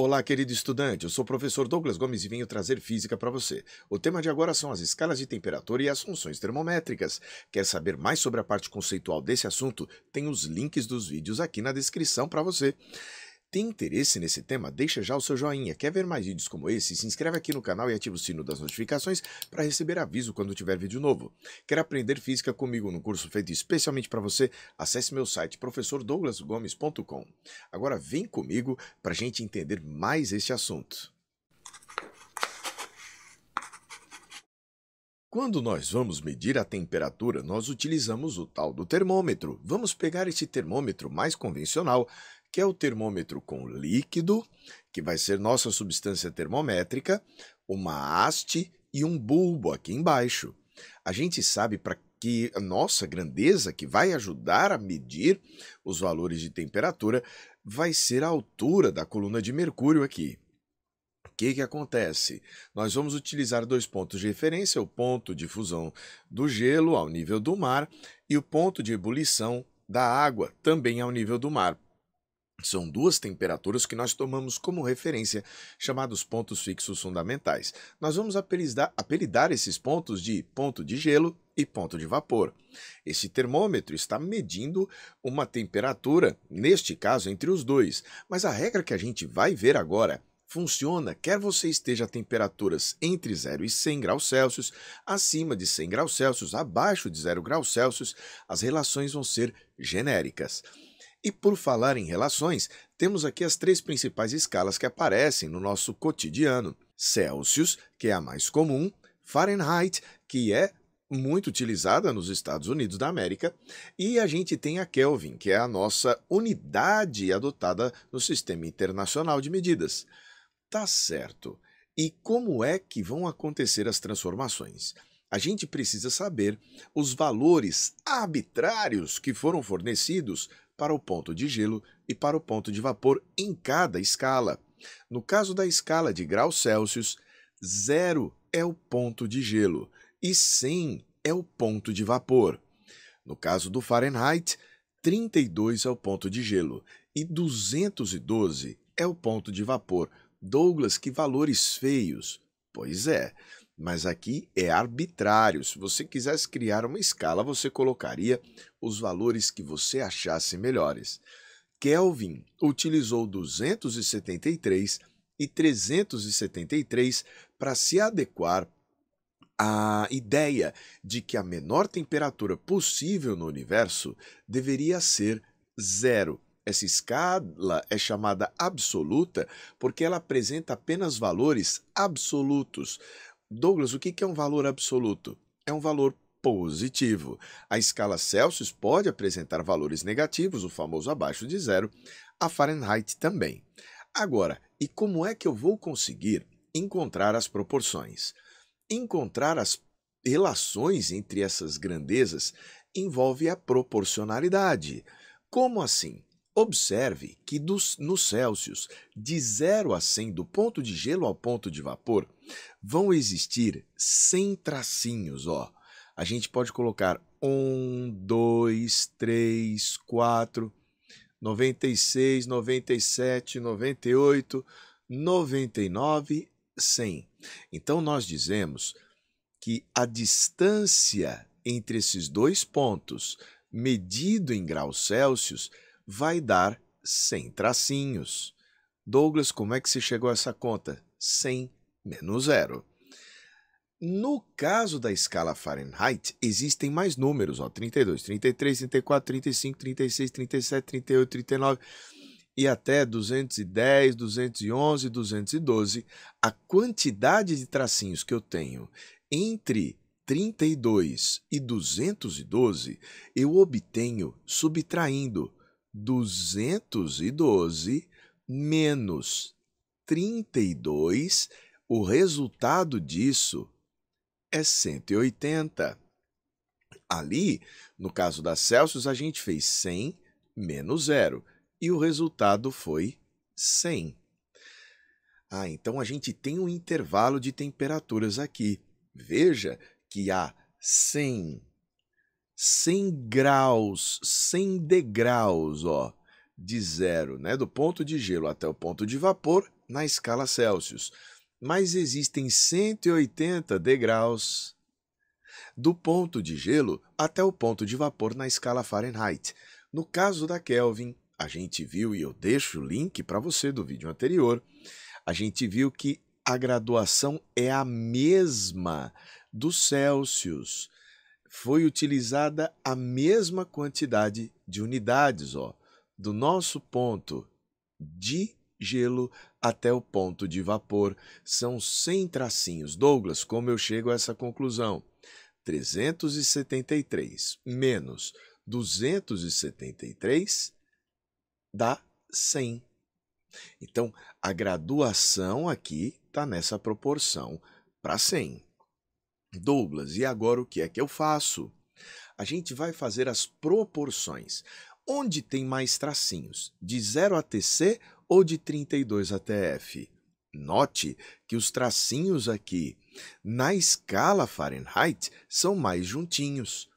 Olá, querido estudante. Eu sou o professor Douglas Gomes e venho trazer física para você. O tema de agora são as escalas de temperatura e as funções termométricas. Quer saber mais sobre a parte conceitual desse assunto? Tem os links dos vídeos aqui na descrição para você. Tem interesse nesse tema? Deixa já o seu joinha. Quer ver mais vídeos como esse? Se inscreve aqui no canal e ativa o sino das notificações para receber aviso quando tiver vídeo novo. Quer aprender física comigo no curso feito especialmente para você? Acesse meu site professordouglasgomes.com. Agora vem comigo para a gente entender mais este assunto. Quando nós vamos medir a temperatura, nós utilizamos o tal do termômetro. Vamos pegar este termômetro mais convencional que é o termômetro com líquido, que vai ser nossa substância termométrica, uma haste e um bulbo aqui embaixo. A gente sabe para que nossa grandeza que vai ajudar a medir os valores de temperatura vai ser a altura da coluna de mercúrio aqui. O que, que acontece? Nós vamos utilizar dois pontos de referência: o ponto de fusão do gelo ao nível do mar e o ponto de ebulição da água também ao nível do mar. São duas temperaturas que nós tomamos como referência, chamados pontos fixos fundamentais. Nós vamos apelidar, apelidar, esses pontos de ponto de gelo e ponto de vapor. Esse termômetro está medindo uma temperatura, neste caso, entre os dois, mas a regra que a gente vai ver agora funciona quer você esteja a temperaturas entre 0 e 100 graus Celsius, acima de 100 graus Celsius, abaixo de 0 graus Celsius, as relações vão ser genéricas. E por falar em relações, temos aqui as três principais escalas que aparecem no nosso cotidiano: Celsius, que é a mais comum, Fahrenheit, que é muito utilizada nos Estados Unidos da América, e a gente tem a Kelvin, que é a nossa unidade adotada no sistema internacional de medidas. Tá certo. E como é que vão acontecer as transformações? A gente precisa saber os valores arbitrários que foram fornecidos para o ponto de gelo e para o ponto de vapor em cada escala. No caso da escala de graus Celsius, zero é o ponto de gelo e 100 é o ponto de vapor. No caso do Fahrenheit, 32 é o ponto de gelo e 212 é o ponto de vapor. Douglas, que valores feios! Pois é, mas aqui é arbitrário. Se você quisesse criar uma escala, você colocaria os valores que você achasse melhores. Kelvin utilizou 273 e 373 para se adequar à ideia de que a menor temperatura possível no universo deveria ser zero. Essa escala é chamada absoluta porque ela apresenta apenas valores absolutos. Douglas, o que é um valor absoluto? É um valor positivo. A escala Celsius pode apresentar valores negativos, o famoso abaixo de zero, a Fahrenheit também. Agora, e como é que eu vou conseguir encontrar as proporções? Encontrar as relações entre essas grandezas envolve a proporcionalidade. Como assim? Observe que dos, nos Celsius, de 0 a 100, do ponto de gelo ao ponto de vapor, vão existir 100 tracinhos. Ó. A gente pode colocar 1, 2, 3, 4, 96, 97, 98, 99, 100. Então, nós dizemos que a distância entre esses dois pontos, medido em graus Celsius, vai dar 100 tracinhos. Douglas, como é que se chegou a essa conta? 100 menos zero. No caso da escala Fahrenheit, existem mais números, ó, 32, 33, 34, 35, 36, 37, 38, 39 e até 210, 211, 212. A quantidade de tracinhos que eu tenho entre 32 e 212 eu obtenho subtraindo 212 menos 32, o resultado disso é 180. Ali, no caso da Celsius, a gente fez 100 menos zero e o resultado foi 100. Ah, então a gente tem um intervalo de temperaturas aqui. Veja que há 100 100 graus, 100 degraus, ó, de zero, né, do ponto de gelo até o ponto de vapor na escala Celsius. Mas existem 180 degraus do ponto de gelo até o ponto de vapor na escala Fahrenheit. No caso da Kelvin, a gente viu, e eu deixo o link para você do vídeo anterior, a gente viu que a graduação é a mesma do Celsius foi utilizada a mesma quantidade de unidades, ó, do nosso ponto de gelo até o ponto de vapor. São 100 tracinhos. Douglas, como eu chego a essa conclusão? 373 menos 273 dá 100. Então, a graduação aqui está nessa proporção para 100. Douglas, e agora o que é que eu faço? A gente vai fazer as proporções. Onde tem mais tracinhos? De 0 a TC ou de 32 a F? Note que os tracinhos aqui na escala Fahrenheit são mais juntinhos.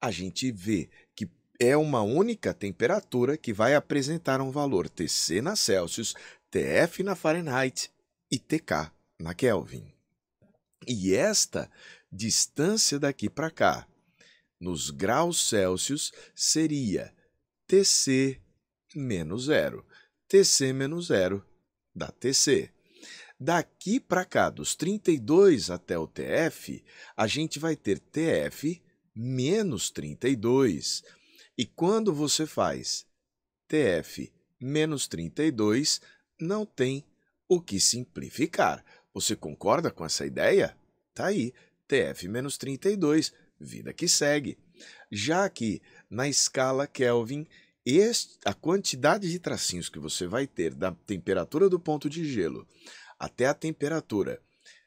A gente vê que é uma única temperatura que vai apresentar um valor TC na Celsius, TF na Fahrenheit e TK na Kelvin. E esta distância daqui para cá, nos graus Celsius, seria TC menos zero. TC menos zero dá TC. Daqui para cá, dos 32 até o TF, a gente vai ter TF menos 32. E quando você faz TF menos 32, não tem o que simplificar você concorda com essa ideia? Tá aí, TF-32, vida que segue. Já que na escala Kelvin, este, a quantidade de tracinhos que você vai ter da temperatura do ponto de gelo até a temperatura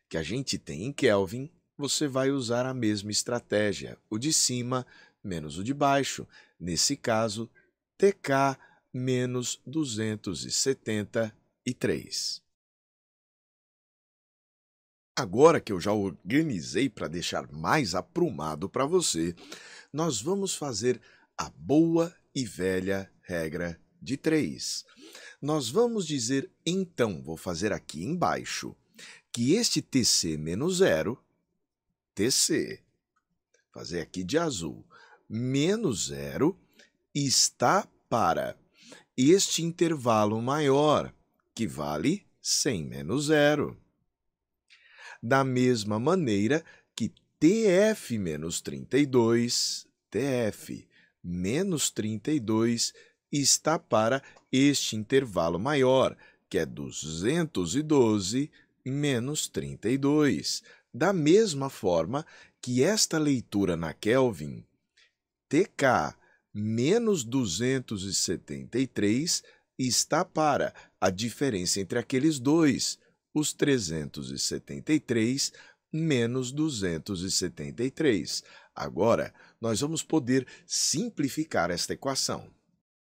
que a gente tem em Kelvin, você vai usar a mesma estratégia, o de cima menos o de baixo. Nesse caso, TK menos 273. Agora que eu já organizei para deixar mais aprumado para você, nós vamos fazer a boa e velha regra de três. Nós vamos dizer então, vou fazer aqui embaixo, que este TC menos zero, TC, fazer aqui de azul, menos zero, está para este intervalo maior, que vale 100 menos zero da mesma maneira que TF menos 32, TF menos 32 está para este intervalo maior, que é 212 menos 32. Da mesma forma que esta leitura na Kelvin, TK menos 273 está para a diferença entre aqueles dois, os 373 menos 273. Agora, nós vamos poder simplificar esta equação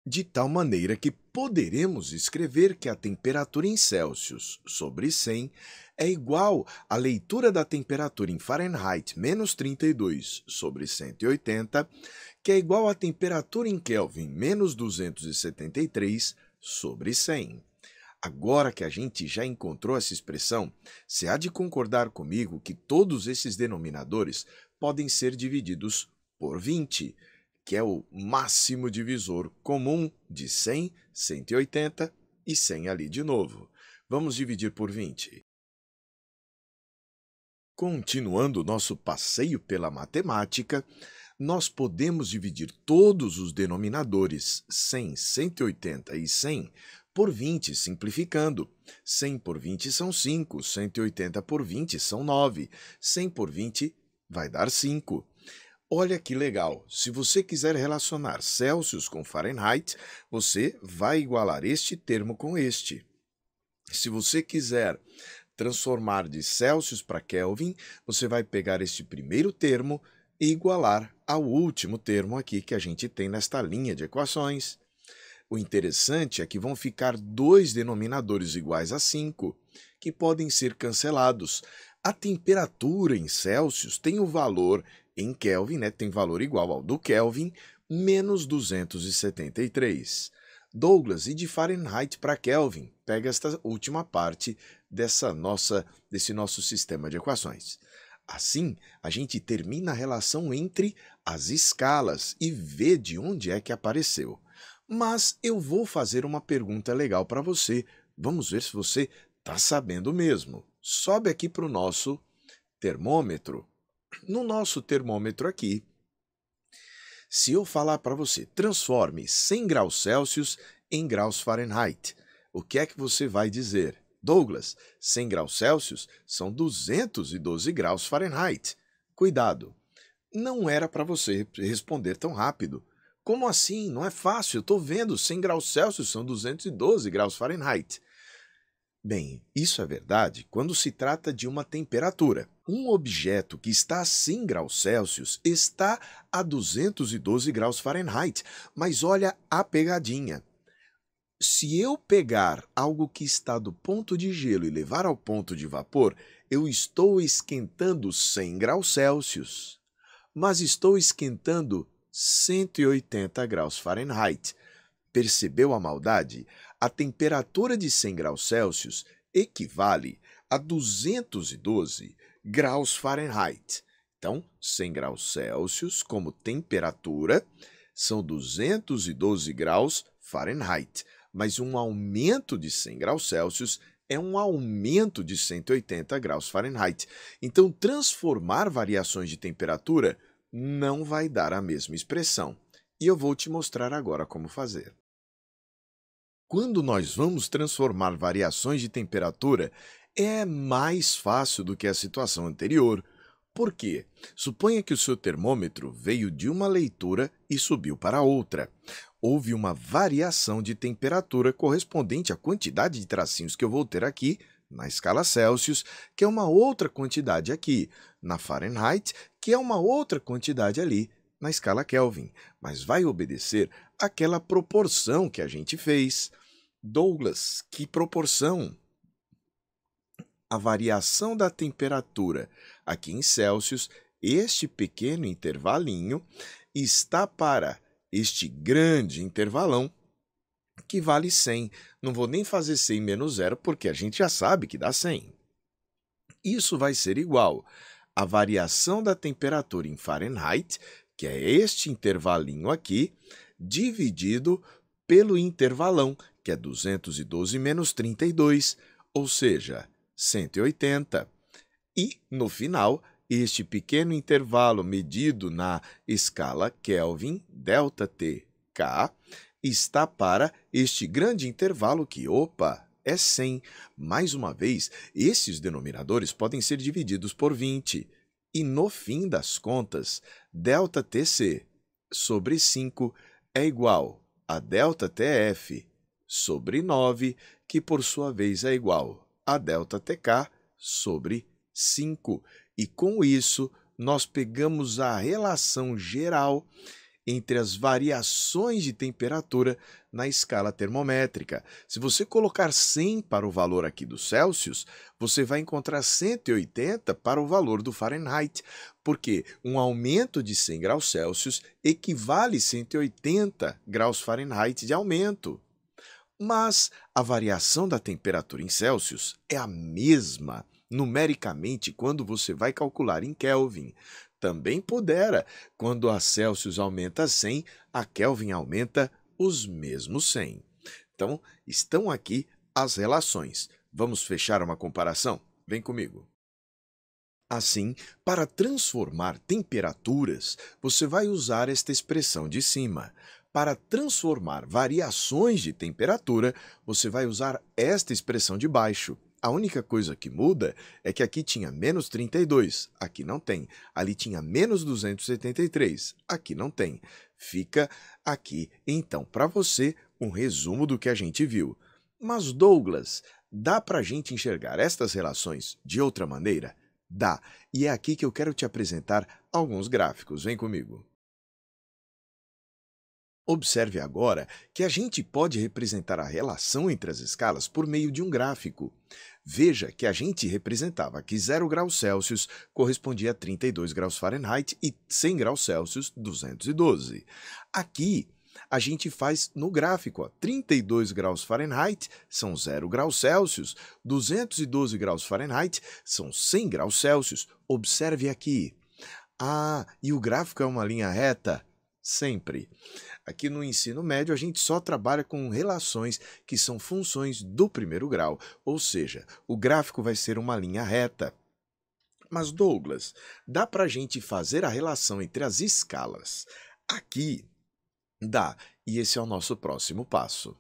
de tal maneira que poderemos escrever que a temperatura em Celsius sobre 100 é igual à leitura da temperatura em Fahrenheit menos 32 sobre 180, que é igual à temperatura em Kelvin menos 273 sobre 100. Agora que a gente já encontrou essa expressão, se há de concordar comigo que todos esses denominadores podem ser divididos por 20, que é o máximo divisor comum de 100, 180 e 100 ali de novo. Vamos dividir por 20. Continuando nosso passeio pela matemática, nós podemos dividir todos os denominadores 100, 180 e 100 por 20, simplificando. 100 por 20 são 5, 180 por 20 são 9, 100 por 20 vai dar 5. Olha que legal! Se você quiser relacionar Celsius com Fahrenheit, você vai igualar este termo com este. Se você quiser transformar de Celsius para Kelvin, você vai pegar este primeiro termo e igualar ao último termo aqui que a gente tem nesta linha de equações. O interessante é que vão ficar dois denominadores iguais a 5, que podem ser cancelados. A temperatura em Celsius tem o valor em Kelvin, né, tem valor igual ao do Kelvin, menos 273. Douglas, e de Fahrenheit para Kelvin? Pega esta última parte dessa nossa, desse nosso sistema de equações. Assim, a gente termina a relação entre as escalas e vê de onde é que apareceu. Mas eu vou fazer uma pergunta legal para você. Vamos ver se você está sabendo mesmo. Sobe aqui para o nosso termômetro. No nosso termômetro aqui, se eu falar para você, transforme 100 graus Celsius em graus Fahrenheit, o que é que você vai dizer? Douglas, 100 graus Celsius são 212 graus Fahrenheit. Cuidado, não era para você responder tão rápido. Como assim? Não é fácil. Eu estou vendo, 100 graus Celsius são 212 graus Fahrenheit. Bem, isso é verdade quando se trata de uma temperatura. Um objeto que está a 100 graus Celsius está a 212 graus Fahrenheit. Mas olha a pegadinha. Se eu pegar algo que está do ponto de gelo e levar ao ponto de vapor, eu estou esquentando 100 graus Celsius. Mas estou esquentando 180 graus Fahrenheit. Percebeu a maldade? A temperatura de 100 graus Celsius equivale a 212 graus Fahrenheit. Então, 100 graus Celsius como temperatura são 212 graus Fahrenheit, mas um aumento de 100 graus Celsius é um aumento de 180 graus Fahrenheit. Então, transformar variações de temperatura não vai dar a mesma expressão, e eu vou te mostrar agora como fazer. Quando nós vamos transformar variações de temperatura, é mais fácil do que a situação anterior. Por quê? Suponha que o seu termômetro veio de uma leitura e subiu para outra. Houve uma variação de temperatura correspondente à quantidade de tracinhos que eu vou ter aqui na escala Celsius, que é uma outra quantidade aqui, na Fahrenheit, que é uma outra quantidade ali na escala Kelvin, mas vai obedecer àquela proporção que a gente fez. Douglas, que proporção? A variação da temperatura aqui em Celsius, este pequeno intervalinho, está para este grande intervalão que vale 100. Não vou nem fazer 100 menos zero porque a gente já sabe que dá 100. Isso vai ser igual a variação da temperatura em Fahrenheit, que é este intervalinho aqui, dividido pelo intervalão, que é 212 menos 32, ou seja, 180. E, no final, este pequeno intervalo medido na escala Kelvin delta está para este grande intervalo que, opa, é 100. Mais uma vez, esses denominadores podem ser divididos por 20. E no fim das contas, ΔTC sobre 5 é igual a ΔTF sobre 9, que por sua vez é igual a ΔTK sobre 5. E com isso, nós pegamos a relação geral entre as variações de temperatura na escala termométrica. Se você colocar 100 para o valor aqui do Celsius, você vai encontrar 180 para o valor do Fahrenheit, porque um aumento de 100 graus Celsius equivale a 180 graus Fahrenheit de aumento. Mas a variação da temperatura em Celsius é a mesma numericamente quando você vai calcular em Kelvin. Também pudera, quando a Celsius aumenta 100, a Kelvin aumenta os mesmos 100. Então, estão aqui as relações. Vamos fechar uma comparação? Vem comigo. Assim, para transformar temperaturas, você vai usar esta expressão de cima. Para transformar variações de temperatura, você vai usar esta expressão de baixo. A única coisa que muda é que aqui tinha menos 32, aqui não tem. Ali tinha menos 273, aqui não tem. Fica aqui, então, para você, um resumo do que a gente viu. Mas, Douglas, dá para a gente enxergar estas relações de outra maneira? Dá. E é aqui que eu quero te apresentar alguns gráficos. Vem comigo. Observe agora que a gente pode representar a relação entre as escalas por meio de um gráfico. Veja que a gente representava que 0 graus Celsius correspondia a 32 graus Fahrenheit e 100 graus Celsius, 212. Aqui, a gente faz no gráfico. Ó, 32 graus Fahrenheit são 0 graus Celsius, 212 graus Fahrenheit são 100 graus Celsius. Observe aqui. Ah, e o gráfico é uma linha reta? Sempre. Aqui no ensino médio, a gente só trabalha com relações que são funções do primeiro grau, ou seja, o gráfico vai ser uma linha reta. Mas, Douglas, dá para a gente fazer a relação entre as escalas? Aqui dá, e esse é o nosso próximo passo.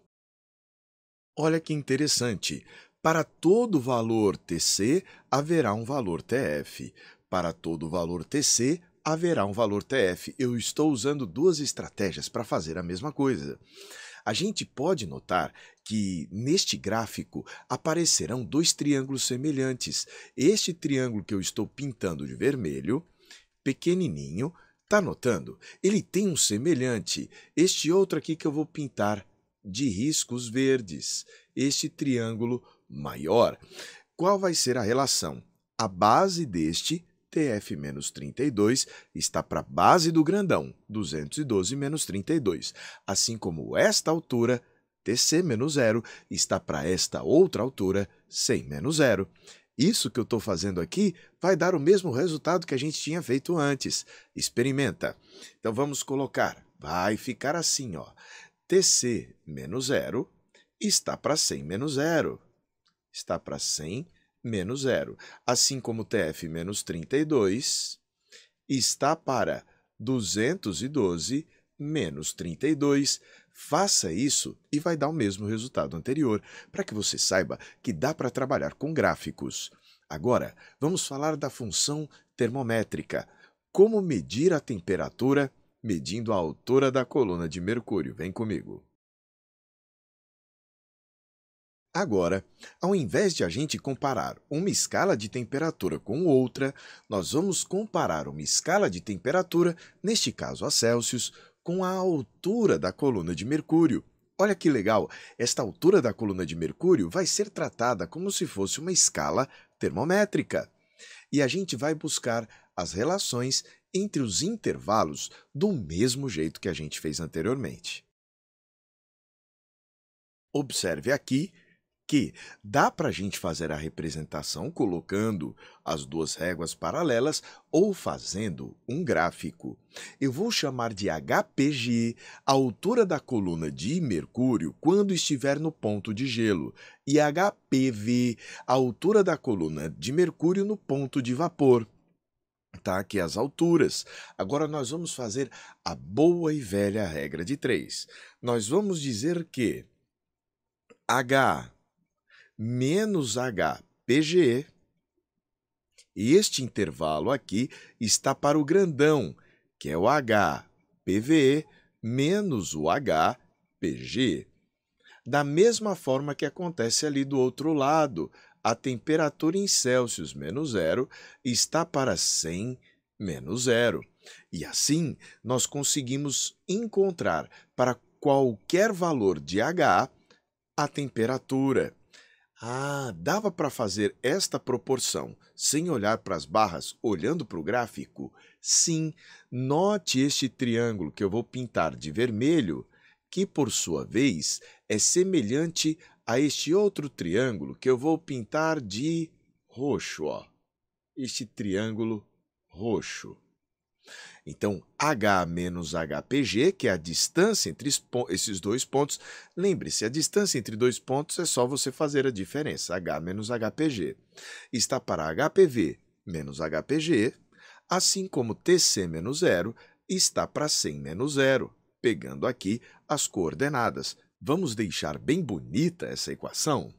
Olha que interessante. Para todo valor TC, haverá um valor TF. Para todo valor TC, haverá um valor TF. Eu estou usando duas estratégias para fazer a mesma coisa. A gente pode notar que neste gráfico aparecerão dois triângulos semelhantes. Este triângulo que eu estou pintando de vermelho, pequenininho, tá notando? Ele tem um semelhante. Este outro aqui que eu vou pintar de riscos verdes, este triângulo maior. Qual vai ser a relação? A base deste TF-32 está para a base do grandão, 212-32, assim como esta altura, TC-0, está para esta outra altura, 100-0. Isso que eu estou fazendo aqui vai dar o mesmo resultado que a gente tinha feito antes. Experimenta. Então vamos colocar, vai ficar assim, ó. TC menos 0 está para 100 menos 0. Está para 100 menos zero, assim como TF menos 32 está para 212 menos 32. Faça isso e vai dar o mesmo resultado anterior, para que você saiba que dá para trabalhar com gráficos. Agora, vamos falar da função termométrica. Como medir a temperatura medindo a altura da coluna de mercúrio? Vem comigo. Agora, ao invés de a gente comparar uma escala de temperatura com outra, nós vamos comparar uma escala de temperatura, neste caso a Celsius, com a altura da coluna de mercúrio. Olha que legal! Esta altura da coluna de mercúrio vai ser tratada como se fosse uma escala termométrica. E a gente vai buscar as relações entre os intervalos do mesmo jeito que a gente fez anteriormente. Observe aqui que dá para a gente fazer a representação colocando as duas réguas paralelas ou fazendo um gráfico. Eu vou chamar de HPG a altura da coluna de mercúrio quando estiver no ponto de gelo e HPV a altura da coluna de mercúrio no ponto de vapor tá aqui é as alturas. Agora nós vamos fazer a boa e velha regra de três. Nós vamos dizer que H menos HPGE. E este intervalo aqui está para o grandão, que é o HPVE menos o HPGE. Da mesma forma que acontece ali do outro lado, a temperatura em Celsius menos zero está para 100 menos zero. E assim, nós conseguimos encontrar para qualquer valor de H a temperatura. Ah, dava para fazer esta proporção sem olhar para as barras, olhando para o gráfico? Sim, note este triângulo que eu vou pintar de vermelho, que por sua vez é semelhante a este outro triângulo que eu vou pintar de roxo, ó. Este triângulo roxo. Então, H menos HPG, que é a distância entre esses dois pontos. Lembre-se, a distância entre dois pontos é só você fazer a diferença. H menos HPG está para HPV menos HPG, assim como TC menos zero está para 100 menos zero, pegando aqui as coordenadas. Vamos deixar bem bonita essa equação?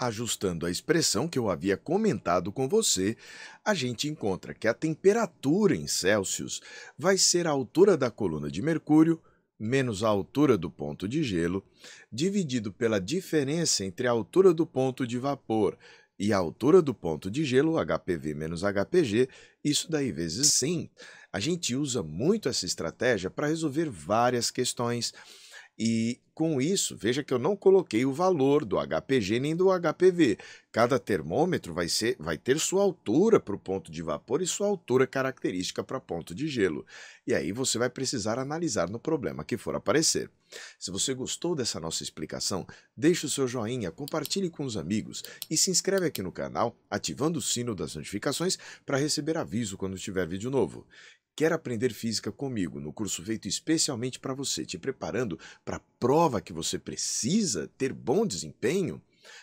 Ajustando a expressão que eu havia comentado com você, a gente encontra que a temperatura em Celsius vai ser a altura da coluna de mercúrio menos a altura do ponto de gelo, dividido pela diferença entre a altura do ponto de vapor e a altura do ponto de gelo, HPV menos HPG, isso daí vezes 100. A gente usa muito essa estratégia para resolver várias questões e com isso, veja que eu não coloquei o valor do HPG nem do HPV. Cada termômetro vai, ser, vai ter sua altura para o ponto de vapor e sua altura característica para ponto de gelo. E aí você vai precisar analisar no problema que for aparecer. Se você gostou dessa nossa explicação, deixe o seu joinha, compartilhe com os amigos e se inscreve aqui no canal ativando o sino das notificações para receber aviso quando tiver vídeo novo. Quer aprender física comigo no curso feito especialmente para você, te preparando para a prova que você precisa ter bom desempenho?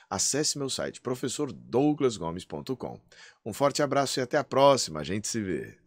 Acesse meu site professordouglasgomes.com. Um forte abraço e até a próxima, a gente se vê.